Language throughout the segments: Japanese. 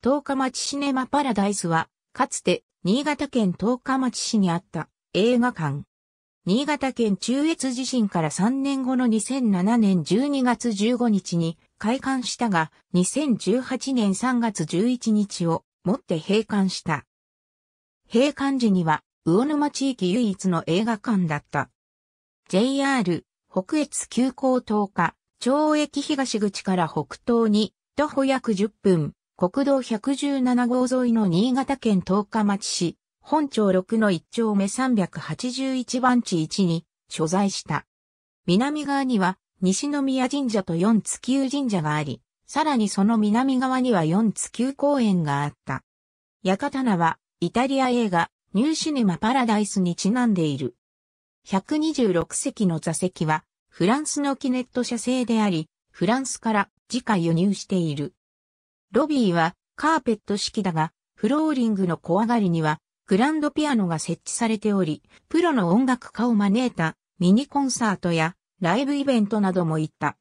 十日町シネマパラダイスは、かつて、新潟県十日町市にあった映画館。新潟県中越地震から3年後の2007年12月15日に開館したが、2018年3月11日をもって閉館した。閉館時には、魚沼地域唯一の映画館だった。JR 北越急行10日、町駅東口から北東に徒歩約10分、国道117号沿いの新潟県十日町市、本町6の1丁目381番地1に所在した。南側には西宮神社と四月宮神社があり、さらにその南側には四月宮公園があった。屋形はイタリア映画ニューシネマパラダイスにちなんでいる。126席の座席はフランスのキネット社製であり、フランスから自家輸入している。ロビーはカーペット式だが、フローリングの小上がりにはグランドピアノが設置されており、プロの音楽家を招いたミニコンサートやライブイベントなども行った。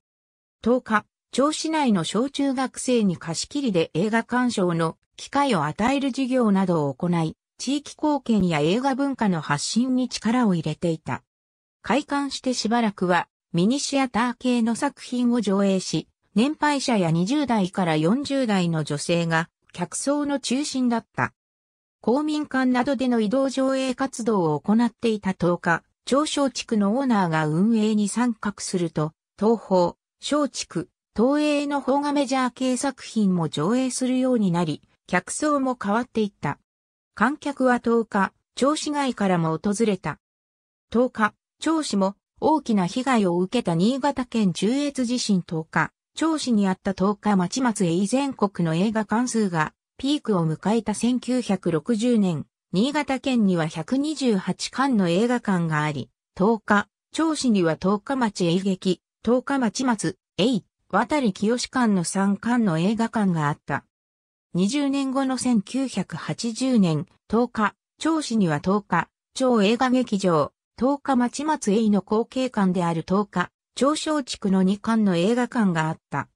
10日、調市内の小中学生に貸し切りで映画鑑賞の機会を与える事業などを行い、地域貢献や映画文化の発信に力を入れていた。開館してしばらくはミニシアター系の作品を上映し、年配者や20代から40代の女性が客層の中心だった。公民館などでの移動上映活動を行っていた10日、長小地区のオーナーが運営に参画すると、東方、小地区、東映の方がメジャー系作品も上映するようになり、客層も変わっていった。観客は10日、長市街からも訪れた。10日、長市も大きな被害を受けた新潟県中越地震10日、長市にあった10日町松へ以全国の映画館数がピークを迎えた1960年、新潟県には128館の映画館があり、10日、長市には10日町映劇、10日町松、え渡り清館の3館の映画館があった。20年後の1980年、10日、長市には10日、超映画劇場、10日町松栄の後継館である10日、長昇地区の2館の映画館があった。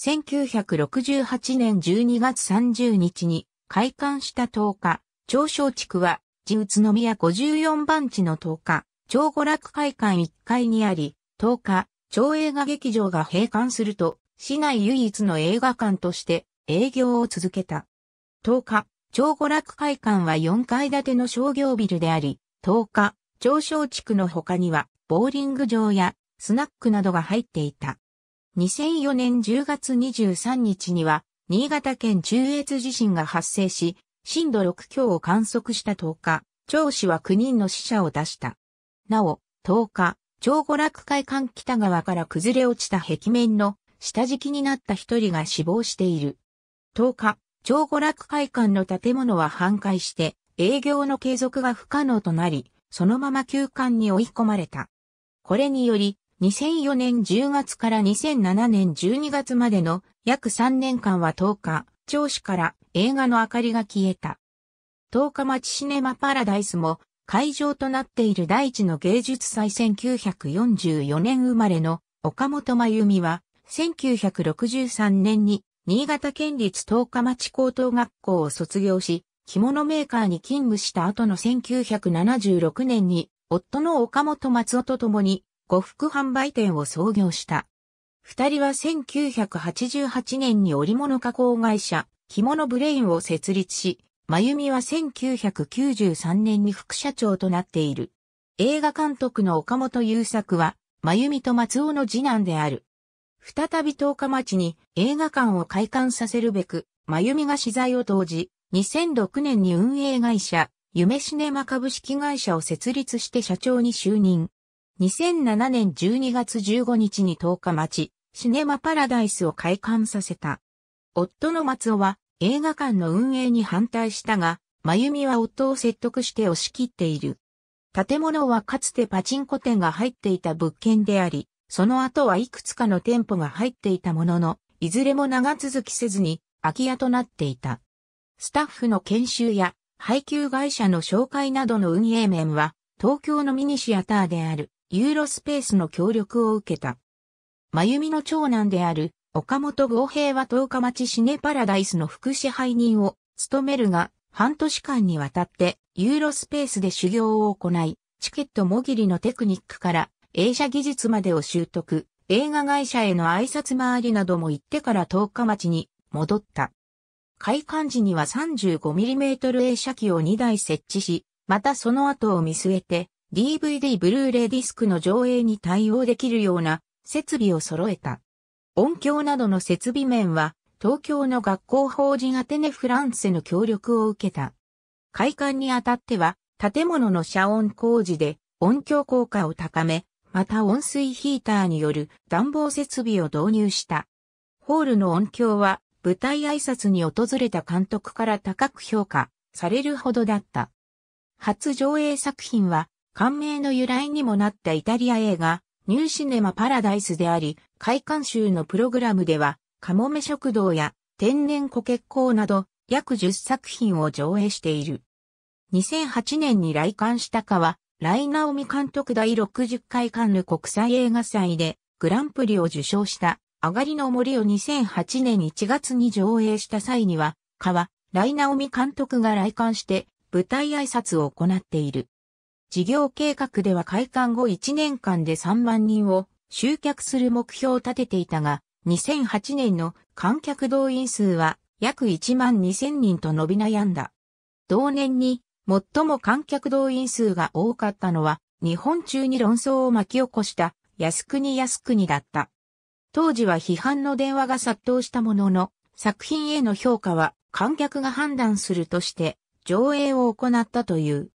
1968年12月30日に開館した10日、長昇地区は、地宇都宮54番地の10日、超娯楽会館1階にあり、10日、超映画劇場が閉館すると、市内唯一の映画館として営業を続けた。10日、超娯楽会館は4階建ての商業ビルであり、10日、長昇地区の他には、ボーリング場やスナックなどが入っていた。2004年10月23日には、新潟県中越地震が発生し、震度6強を観測した10日、長子は9人の死者を出した。なお、10日、長五楽会館北側から崩れ落ちた壁面の下敷きになった一人が死亡している。10日、長五楽会館の建物は半壊して、営業の継続が不可能となり、そのまま休館に追い込まれた。これにより、2004年10月から2007年12月までの約3年間は10日、調子から映画の明かりが消えた。10日町シネマパラダイスも会場となっている第一の芸術祭1944年生まれの岡本真由美は1963年に新潟県立十日町高等学校を卒業し、着物メーカーに勤務した後の1976年に夫の岡本松夫と共に呉服販売店を創業した。二人は1988年に織物加工会社、着物ブレインを設立し、真由美は1993年に副社長となっている。映画監督の岡本優作は、真由美と松尾の次男である。再び十日町に映画館を開館させるべく、真由美が資材を投じ、2006年に運営会社、夢シネマ株式会社を設立して社長に就任。2007年12月15日に10日ち、シネマパラダイスを開館させた。夫の松尾は映画館の運営に反対したが、真由美は夫を説得して押し切っている。建物はかつてパチンコ店が入っていた物件であり、その後はいくつかの店舗が入っていたものの、いずれも長続きせずに空き家となっていた。スタッフの研修や配給会社の紹介などの運営面は東京のミニシアターである。ユーロスペースの協力を受けた。真由美の長男である岡本豪平は十日町シネパラダイスの副支配人を務めるが、半年間にわたってユーロスペースで修行を行い、チケットもぎりのテクニックから映写技術までを習得、映画会社への挨拶回りなども行ってから十日町に戻った。開館時には 35mm 映写機を2台設置し、またその後を見据えて DVD ブルーレイディスクの上映に対応できるような設備を揃えた。音響などの設備面は、東京の学校法人アテネフランセの協力を受けた。開館にあたっては、建物の遮音工事で音響効果を高め、また温水ヒーターによる暖房設備を導入した。ホールの音響は舞台挨拶に訪れた監督から高く評価されるほどだった。初上映作品は感銘の由来にもなったイタリア映画、ニューシネマパラダイスであり、開館集のプログラムでは、カモメ食堂や天然コケッコーなど、約10作品を上映している。2008年に来館したかは、ライナオミ監督第60回カンヌ国際映画祭でグランプリを受賞した上がりの森を2008年1月に上映した際には、かは、ライナオミ監督が来館して舞台挨拶を行っている。事業計画では開館後1年間で3万人を集客する目標を立てていたが、2008年の観客動員数は約1万2000人と伸び悩んだ。同年に最も観客動員数が多かったのは日本中に論争を巻き起こした靖国靖国だった。当時は批判の電話が殺到したものの作品への評価は観客が判断するとして上映を行ったという。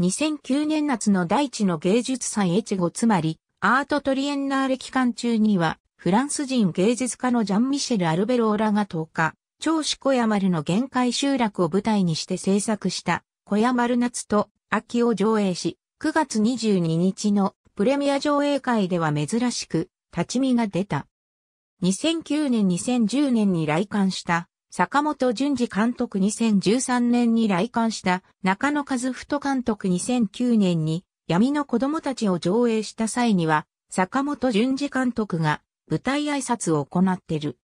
2009年夏の大地の芸術祭越後つまり、アートトリエンナーレ期間中には、フランス人芸術家のジャン・ミシェル・アルベローラが10日、超子小山丸の限界集落を舞台にして制作した小山丸夏と秋を上映し、9月22日のプレミア上映会では珍しく立ち見が出た。2009年2010年に来館した坂本淳二監督2013年に来館した中野和太監督2009年に闇の子供たちを上映した際には坂本淳二監督が舞台挨拶を行ってる。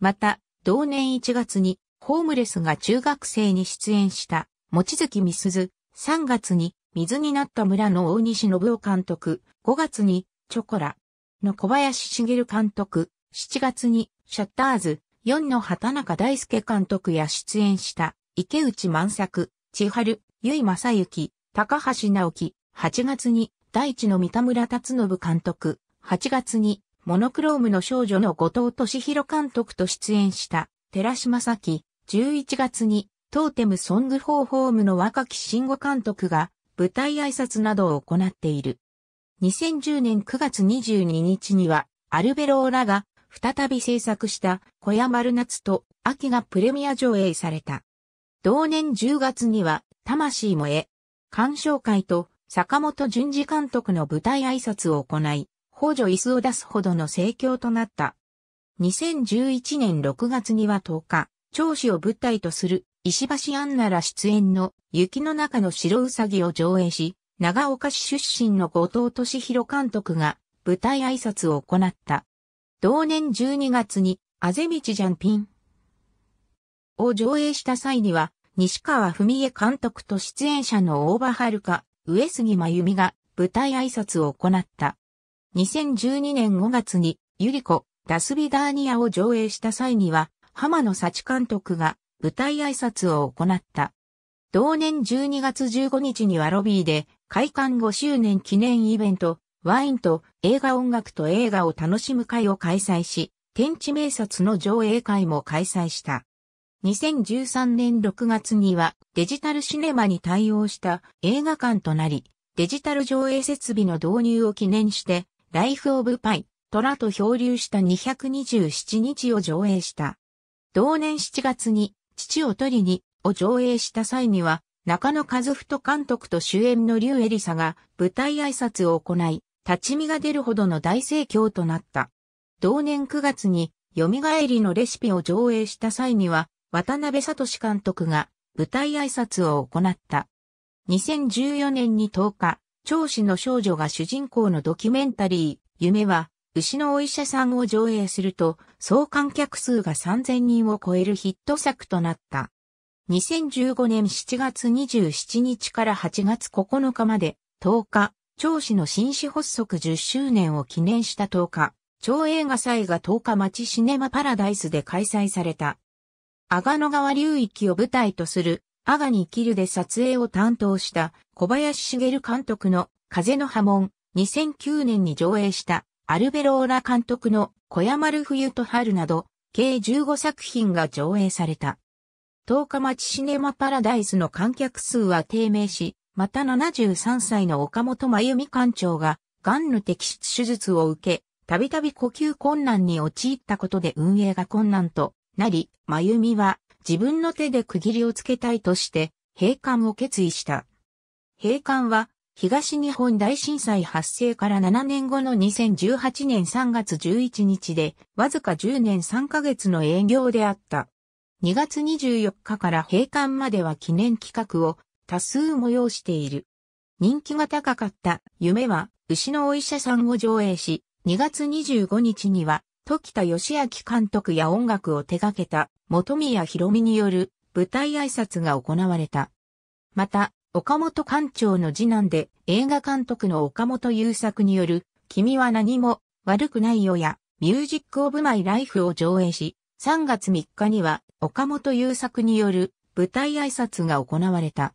また、同年1月にホームレスが中学生に出演した望月みすず、3月に水になった村の大西信夫監督、5月にチョコラの小林茂監督、7月にシャッターズ、4の畑中大輔監督や出演した池内万作、千春、結井正幸、高橋直樹、8月に大地の三田村達信監督、8月にモノクロームの少女の後藤敏弘監督と出演した寺島咲、11月にトーテムソングフォーホームの若き慎吾監督が舞台挨拶などを行っている。2010年9月22日にはアルベローラが再び制作した小屋丸夏と秋がプレミア上映された。同年10月には魂もえ、鑑賞会と坂本淳二監督の舞台挨拶を行い、補助椅子を出すほどの盛況となった。2011年6月には10日、長子を舞台とする石橋アンナら出演の雪の中の白うさぎを上映し、長岡市出身の後藤敏弘監督が舞台挨拶を行った。同年12月に、あぜ道ジャンピンを上映した際には、西川文江監督と出演者の大場遥、上杉真由美が舞台挨拶を行った。2012年5月に、ゆり子、ダスビダーニアを上映した際には、浜野幸監督が舞台挨拶を行った。同年12月15日にはロビーで、開館5周年記念イベント、ワインと映画音楽と映画を楽しむ会を開催し、天地名刹の上映会も開催した。2013年6月にはデジタルシネマに対応した映画館となり、デジタル上映設備の導入を記念して、ライフ・オブ・パイ、虎と漂流した227日を上映した。同年7月に、父を取りに、を上映した際には、中野和太監督と主演の竜エリサが舞台挨拶を行い、立ち見が出るほどの大盛況となった。同年9月に、蘇りのレシピを上映した際には、渡辺聡監督が舞台挨拶を行った。2014年に10日、長子の少女が主人公のドキュメンタリー、夢は、牛のお医者さんを上映すると、総観客数が3000人を超えるヒット作となった。2015年7月27日から8月9日まで10日、長子の新市発足10周年を記念した10日、長映画祭が10日町シネマパラダイスで開催された。阿賀野川流域を舞台とする阿賀に生きるで撮影を担当した小林茂監督の風の波紋2009年に上映したアルベローラ監督の小山る冬と春など計15作品が上映された。10日町シネマパラダイスの観客数は低迷し、また73歳の岡本真由美館長が、癌の摘出手術を受け、たびたび呼吸困難に陥ったことで運営が困難となり、真由美は自分の手で区切りをつけたいとして、閉館を決意した。閉館は、東日本大震災発生から7年後の2018年3月11日で、わずか10年3ヶ月の営業であった。2月24日から閉館までは記念企画を多数催している。人気が高かった夢は牛のお医者さんを上映し、2月25日には時田義明監督や音楽を手掛けた本宮博美による舞台挨拶が行われた。また、岡本館長の次男で映画監督の岡本優作による君は何も悪くないよやミュージックオブマイライフを上映し、3月3日には岡本優作による舞台挨拶が行われた。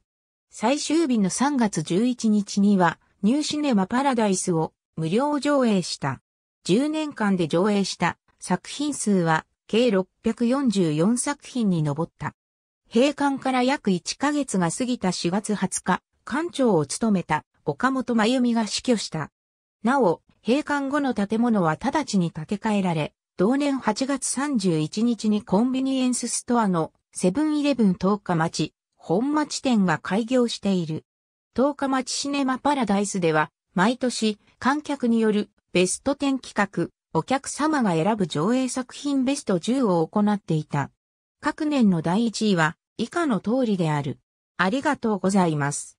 最終日の3月11日には、ニューシネマパラダイスを無料上映した。10年間で上映した作品数は計644作品に上った。閉館から約1ヶ月が過ぎた4月20日、館長を務めた岡本真由美が死去した。なお、閉館後の建物は直ちに建て替えられ、同年8月31日にコンビニエンスストアのセブンイレブン10日町本町店が開業している。十日町シネマパラダイスでは、毎年観客によるベスト10企画、お客様が選ぶ上映作品ベスト10を行っていた。各年の第1位は以下の通りである。ありがとうございます。